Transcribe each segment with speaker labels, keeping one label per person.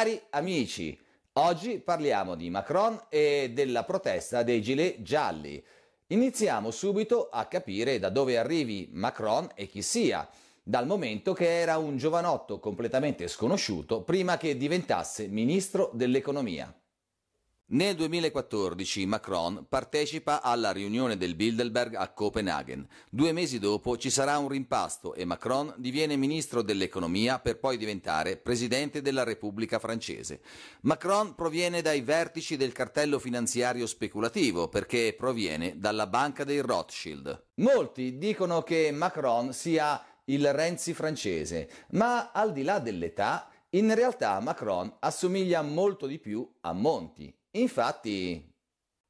Speaker 1: Cari amici, oggi parliamo di Macron e della protesta dei gilet gialli. Iniziamo subito a capire da dove arrivi Macron e chi sia, dal momento che era un giovanotto completamente sconosciuto prima che diventasse ministro dell'economia. Nel 2014 Macron partecipa alla riunione del Bilderberg a Copenaghen. Due mesi dopo ci sarà un rimpasto e Macron diviene ministro dell'economia per poi diventare presidente della Repubblica francese. Macron proviene dai vertici del cartello finanziario speculativo perché proviene dalla banca dei Rothschild. Molti dicono che Macron sia il Renzi francese, ma al di là dell'età, in realtà Macron assomiglia molto di più a Monti, Infatti,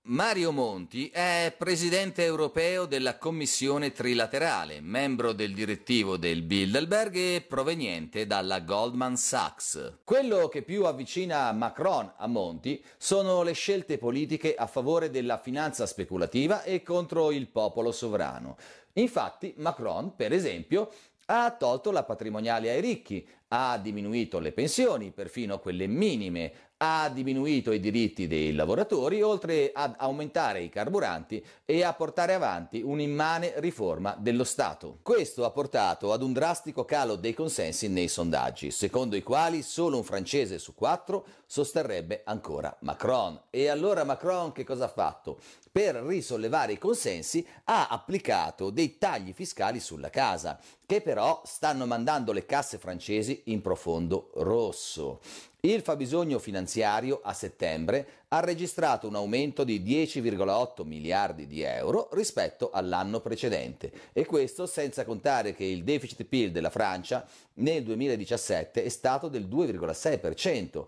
Speaker 1: Mario Monti è presidente europeo della Commissione Trilaterale, membro del direttivo del Bilderberg e proveniente dalla Goldman Sachs. Quello che più avvicina Macron a Monti sono le scelte politiche a favore della finanza speculativa e contro il popolo sovrano. Infatti Macron, per esempio, ha tolto la patrimoniale ai ricchi, ha diminuito le pensioni, perfino quelle minime, ha diminuito i diritti dei lavoratori, oltre ad aumentare i carburanti e a portare avanti un'immane riforma dello Stato. Questo ha portato ad un drastico calo dei consensi nei sondaggi, secondo i quali solo un francese su quattro sosterrebbe ancora Macron. E allora Macron che cosa ha fatto? Per risollevare i consensi ha applicato dei tagli fiscali sulla casa, che però stanno mandando le casse francesi in profondo rosso. Il fabbisogno finanziario a settembre ha registrato un aumento di 10,8 miliardi di euro rispetto all'anno precedente e questo senza contare che il deficit PIL della Francia nel 2017 è stato del 2,6%,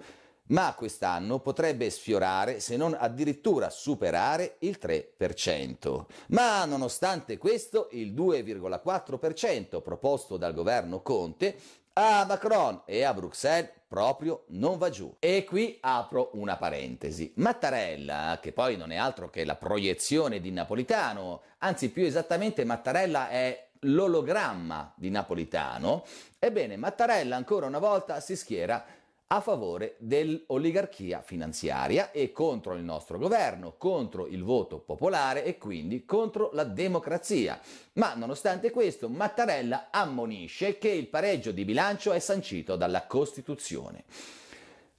Speaker 1: ma quest'anno potrebbe sfiorare se non addirittura superare il 3%. Ma nonostante questo il 2,4% proposto dal governo Conte a Macron e a Bruxelles proprio non va giù. E qui apro una parentesi. Mattarella, che poi non è altro che la proiezione di Napolitano, anzi più esattamente Mattarella è l'ologramma di Napolitano, ebbene Mattarella ancora una volta si schiera a favore dell'oligarchia finanziaria e contro il nostro governo, contro il voto popolare e quindi contro la democrazia. Ma nonostante questo, Mattarella ammonisce che il pareggio di bilancio è sancito dalla Costituzione.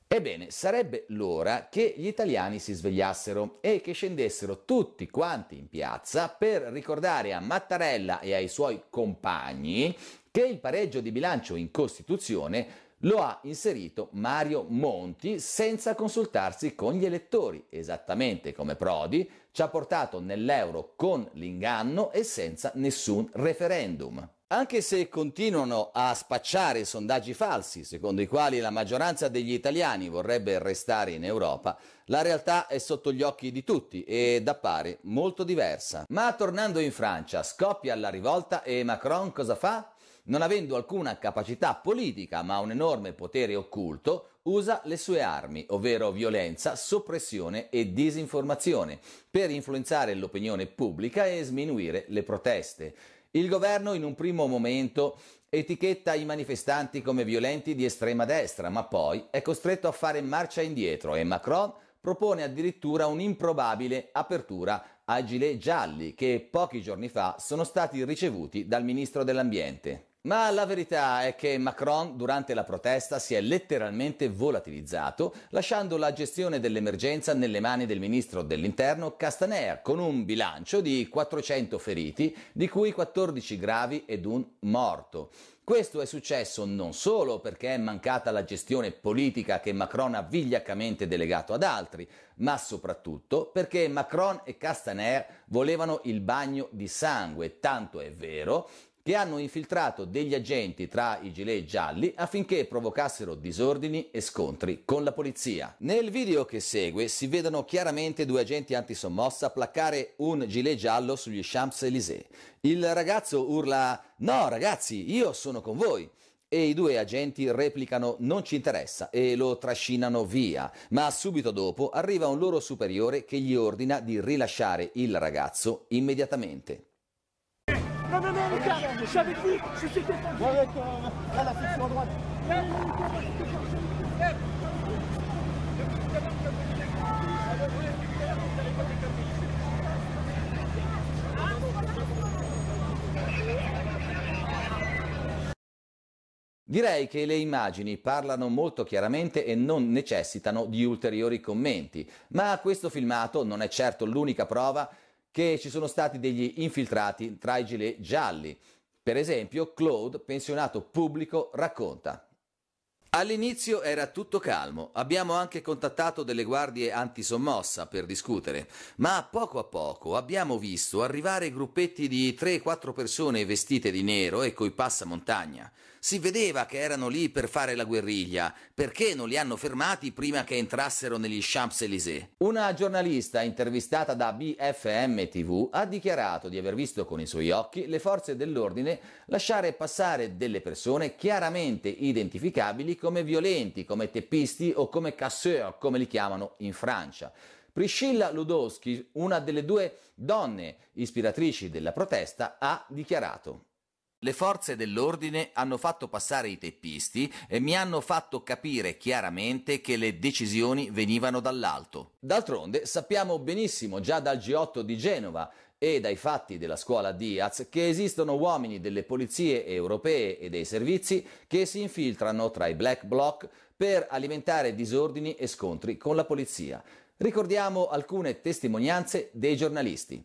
Speaker 1: Ebbene, sarebbe l'ora che gli italiani si svegliassero e che scendessero tutti quanti in piazza per ricordare a Mattarella e ai suoi compagni che il pareggio di bilancio in Costituzione lo ha inserito Mario Monti senza consultarsi con gli elettori, esattamente come Prodi ci ha portato nell'euro con l'inganno e senza nessun referendum. Anche se continuano a spacciare sondaggi falsi, secondo i quali la maggioranza degli italiani vorrebbe restare in Europa, la realtà è sotto gli occhi di tutti ed appare molto diversa. Ma tornando in Francia, scoppia la rivolta e Macron cosa fa? non avendo alcuna capacità politica ma un enorme potere occulto, usa le sue armi, ovvero violenza, soppressione e disinformazione, per influenzare l'opinione pubblica e sminuire le proteste. Il governo in un primo momento etichetta i manifestanti come violenti di estrema destra, ma poi è costretto a fare marcia indietro e Macron propone addirittura un'improbabile apertura ai gilet gialli che pochi giorni fa sono stati ricevuti dal ministro dell'ambiente. Ma la verità è che Macron durante la protesta si è letteralmente volatilizzato, lasciando la gestione dell'emergenza nelle mani del ministro dell'Interno Castaner, con un bilancio di 400 feriti, di cui 14 gravi ed un morto. Questo è successo non solo perché è mancata la gestione politica che Macron ha vigliaccamente delegato ad altri, ma soprattutto perché Macron e Castaner volevano il bagno di sangue, tanto è vero che hanno infiltrato degli agenti tra i gilet gialli affinché provocassero disordini e scontri con la polizia. Nel video che segue si vedono chiaramente due agenti antisommossa placcare un gilet giallo sugli Champs-Élysées. Il ragazzo urla «No ragazzi, io sono con voi!» e i due agenti replicano non ci interessa e lo trascinano via, ma subito dopo arriva un loro superiore che gli ordina di rilasciare il ragazzo immediatamente. Non, non, non, Lucas, je suis avec lui, je suis détendu. Avec, euh, à la section droite. Direi che le immagini parlano molto chiaramente e non necessitano di ulteriori commenti, ma questo filmato non è certo l'unica prova che ci sono stati degli infiltrati tra i gilet gialli. Per esempio, Claude, pensionato pubblico, racconta. All'inizio era tutto calmo, abbiamo anche contattato delle guardie antisommossa per discutere, ma a poco a poco abbiamo visto arrivare gruppetti di 3-4 persone vestite di nero e coi passamontagna. Si vedeva che erano lì per fare la guerriglia. Perché non li hanno fermati prima che entrassero negli Champs-Élysées? Una giornalista intervistata da BFM TV ha dichiarato di aver visto con i suoi occhi le forze dell'ordine lasciare passare delle persone chiaramente identificabili come violenti, come teppisti o come casseurs, come li chiamano in Francia. Priscilla Ludowski, una delle due donne ispiratrici della protesta, ha dichiarato le forze dell'ordine hanno fatto passare i teppisti e mi hanno fatto capire chiaramente che le decisioni venivano dall'alto. D'altronde sappiamo benissimo già dal G8 di Genova e dai fatti della scuola Diaz che esistono uomini delle polizie europee e dei servizi che si infiltrano tra i black bloc per alimentare disordini e scontri con la polizia. Ricordiamo alcune testimonianze dei giornalisti.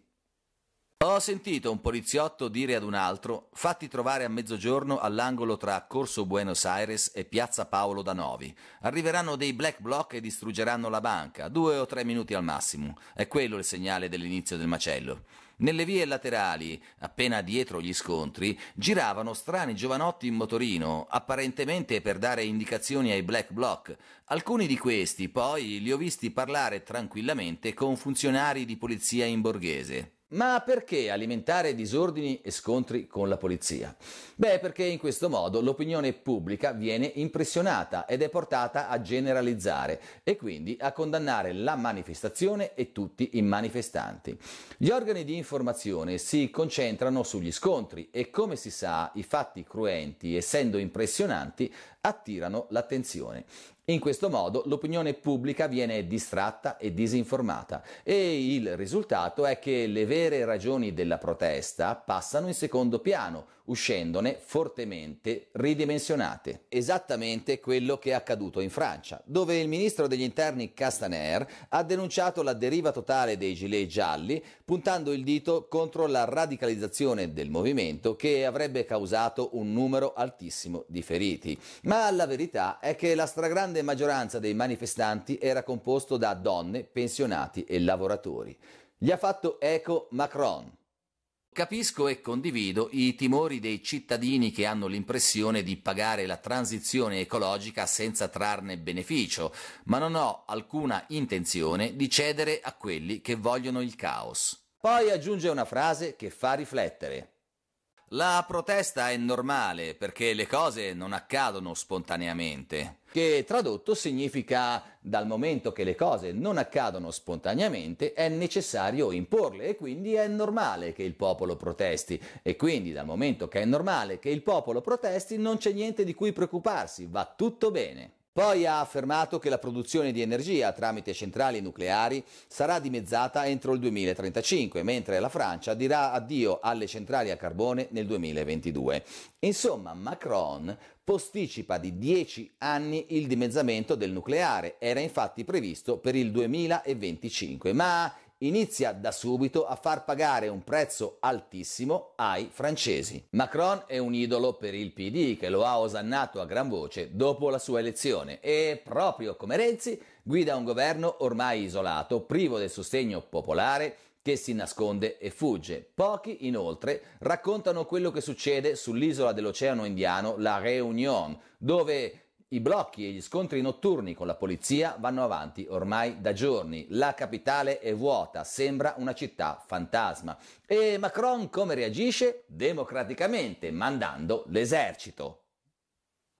Speaker 1: Ho sentito un poliziotto dire ad un altro fatti trovare a mezzogiorno all'angolo tra Corso Buenos Aires e Piazza Paolo da Novi. Arriveranno dei black block e distruggeranno la banca, due o tre minuti al massimo. È quello il segnale dell'inizio del macello. Nelle vie laterali, appena dietro gli scontri, giravano strani giovanotti in motorino, apparentemente per dare indicazioni ai black block. Alcuni di questi poi li ho visti parlare tranquillamente con funzionari di polizia in borghese. Ma perché alimentare disordini e scontri con la polizia? Beh, perché in questo modo l'opinione pubblica viene impressionata ed è portata a generalizzare e quindi a condannare la manifestazione e tutti i manifestanti. Gli organi di informazione si concentrano sugli scontri e come si sa i fatti cruenti, essendo impressionanti, attirano l'attenzione. In questo modo l'opinione pubblica viene distratta e disinformata e il risultato è che le vere ragioni della protesta passano in secondo piano uscendone fortemente ridimensionate. Esattamente quello che è accaduto in Francia, dove il ministro degli interni Castaner ha denunciato la deriva totale dei gilet gialli, puntando il dito contro la radicalizzazione del movimento che avrebbe causato un numero altissimo di feriti. Ma la verità è che la stragrande maggioranza dei manifestanti era composto da donne, pensionati e lavoratori. Gli ha fatto eco Macron, Capisco e condivido i timori dei cittadini che hanno l'impressione di pagare la transizione ecologica senza trarne beneficio, ma non ho alcuna intenzione di cedere a quelli che vogliono il caos. Poi aggiunge una frase che fa riflettere. La protesta è normale perché le cose non accadono spontaneamente. Che tradotto significa dal momento che le cose non accadono spontaneamente è necessario imporle e quindi è normale che il popolo protesti e quindi dal momento che è normale che il popolo protesti non c'è niente di cui preoccuparsi, va tutto bene. Poi ha affermato che la produzione di energia tramite centrali nucleari sarà dimezzata entro il 2035, mentre la Francia dirà addio alle centrali a carbone nel 2022. Insomma, Macron posticipa di 10 anni il dimezzamento del nucleare, era infatti previsto per il 2025, ma inizia da subito a far pagare un prezzo altissimo ai francesi. Macron è un idolo per il PD che lo ha osannato a gran voce dopo la sua elezione e proprio come Renzi guida un governo ormai isolato, privo del sostegno popolare che si nasconde e fugge. Pochi, inoltre, raccontano quello che succede sull'isola dell'Oceano Indiano, la Réunion, dove i blocchi e gli scontri notturni con la polizia vanno avanti ormai da giorni. La capitale è vuota, sembra una città fantasma. E Macron come reagisce? Democraticamente, mandando l'esercito.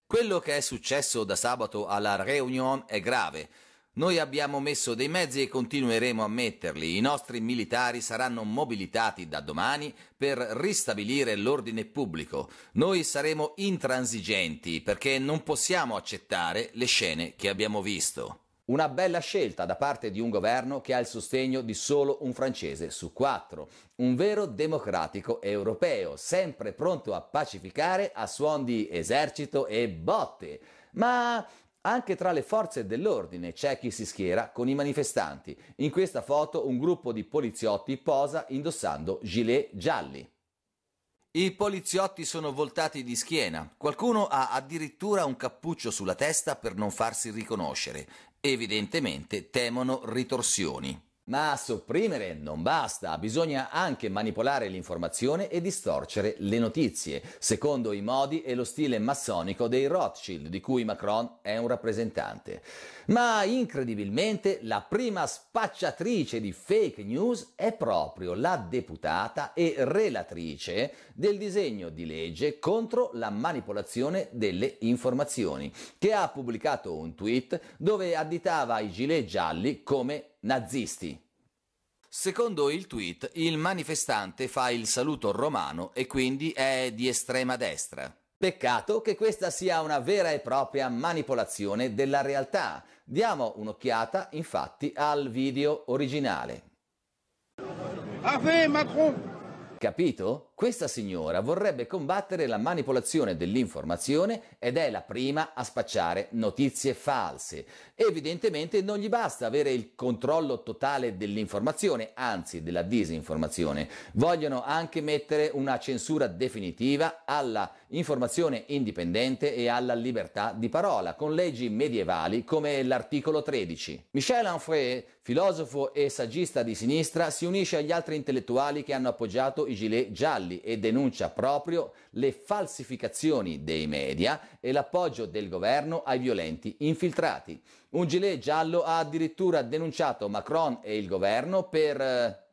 Speaker 1: Quello che è successo da sabato alla Réunion è grave. Noi abbiamo messo dei mezzi e continueremo a metterli. I nostri militari saranno mobilitati da domani per ristabilire l'ordine pubblico. Noi saremo intransigenti perché non possiamo accettare le scene che abbiamo visto. Una bella scelta da parte di un governo che ha il sostegno di solo un francese su quattro, un vero democratico europeo, sempre pronto a pacificare a suon di esercito e botte. Ma anche tra le forze dell'ordine c'è chi si schiera con i manifestanti. In questa foto un gruppo di poliziotti posa indossando gilet gialli. I poliziotti sono voltati di schiena, qualcuno ha addirittura un cappuccio sulla testa per non farsi riconoscere. Evidentemente temono ritorsioni. Ma sopprimere non basta, bisogna anche manipolare l'informazione e distorcere le notizie, secondo i modi e lo stile massonico dei Rothschild, di cui Macron è un rappresentante. Ma incredibilmente la prima spacciatrice di fake news è proprio la deputata e relatrice del disegno di legge contro la manipolazione delle informazioni, che ha pubblicato un tweet dove additava i gilet gialli come nazisti. Secondo il tweet, il manifestante fa il saluto romano e quindi è di estrema destra. Peccato che questa sia una vera e propria manipolazione della realtà. Diamo un'occhiata infatti al video originale. Capito? Questa signora vorrebbe combattere la manipolazione dell'informazione ed è la prima a spacciare notizie false. Evidentemente non gli basta avere il controllo totale dell'informazione, anzi della disinformazione. Vogliono anche mettere una censura definitiva alla informazione indipendente e alla libertà di parola, con leggi medievali come l'articolo 13. Michel Onfray, filosofo e saggista di sinistra, si unisce agli altri intellettuali che hanno appoggiato i gilet gialli Galli e denuncia proprio le falsificazioni dei media e l'appoggio del governo ai violenti infiltrati. Un gilet giallo ha addirittura denunciato Macron e il governo per eh,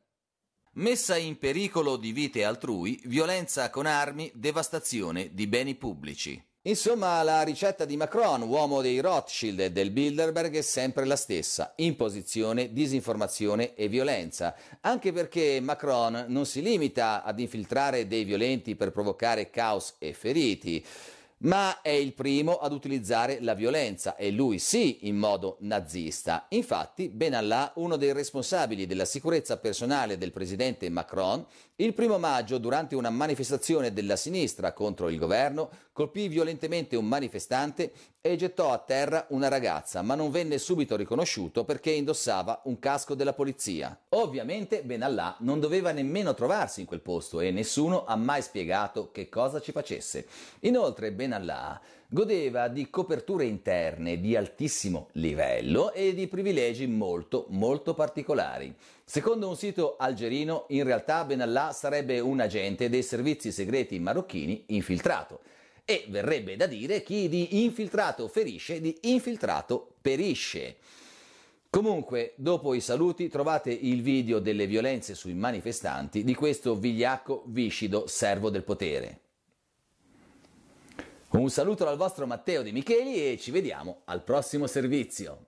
Speaker 1: messa in pericolo di vite altrui, violenza con armi, devastazione di beni pubblici. Insomma, la ricetta di Macron, uomo dei Rothschild e del Bilderberg, è sempre la stessa: imposizione, disinformazione e violenza. Anche perché Macron non si limita ad infiltrare dei violenti per provocare caos e feriti ma è il primo ad utilizzare la violenza e lui sì in modo nazista. Infatti, ben Allah, uno dei responsabili della sicurezza personale del presidente Macron, il primo maggio, durante una manifestazione della sinistra contro il governo, colpì violentemente un manifestante e gettò a terra una ragazza, ma non venne subito riconosciuto perché indossava un casco della polizia. Ovviamente Ben Allah non doveva nemmeno trovarsi in quel posto e nessuno ha mai spiegato che cosa ci facesse. Inoltre Ben Allah godeva di coperture interne di altissimo livello e di privilegi molto molto particolari. Secondo un sito algerino, in realtà Ben Allah sarebbe un agente dei servizi segreti marocchini infiltrato e verrebbe da dire chi di infiltrato ferisce, di infiltrato perisce. Comunque, dopo i saluti trovate il video delle violenze sui manifestanti di questo vigliacco, viscido servo del potere. Un saluto dal vostro Matteo Di Micheli e ci vediamo al prossimo servizio.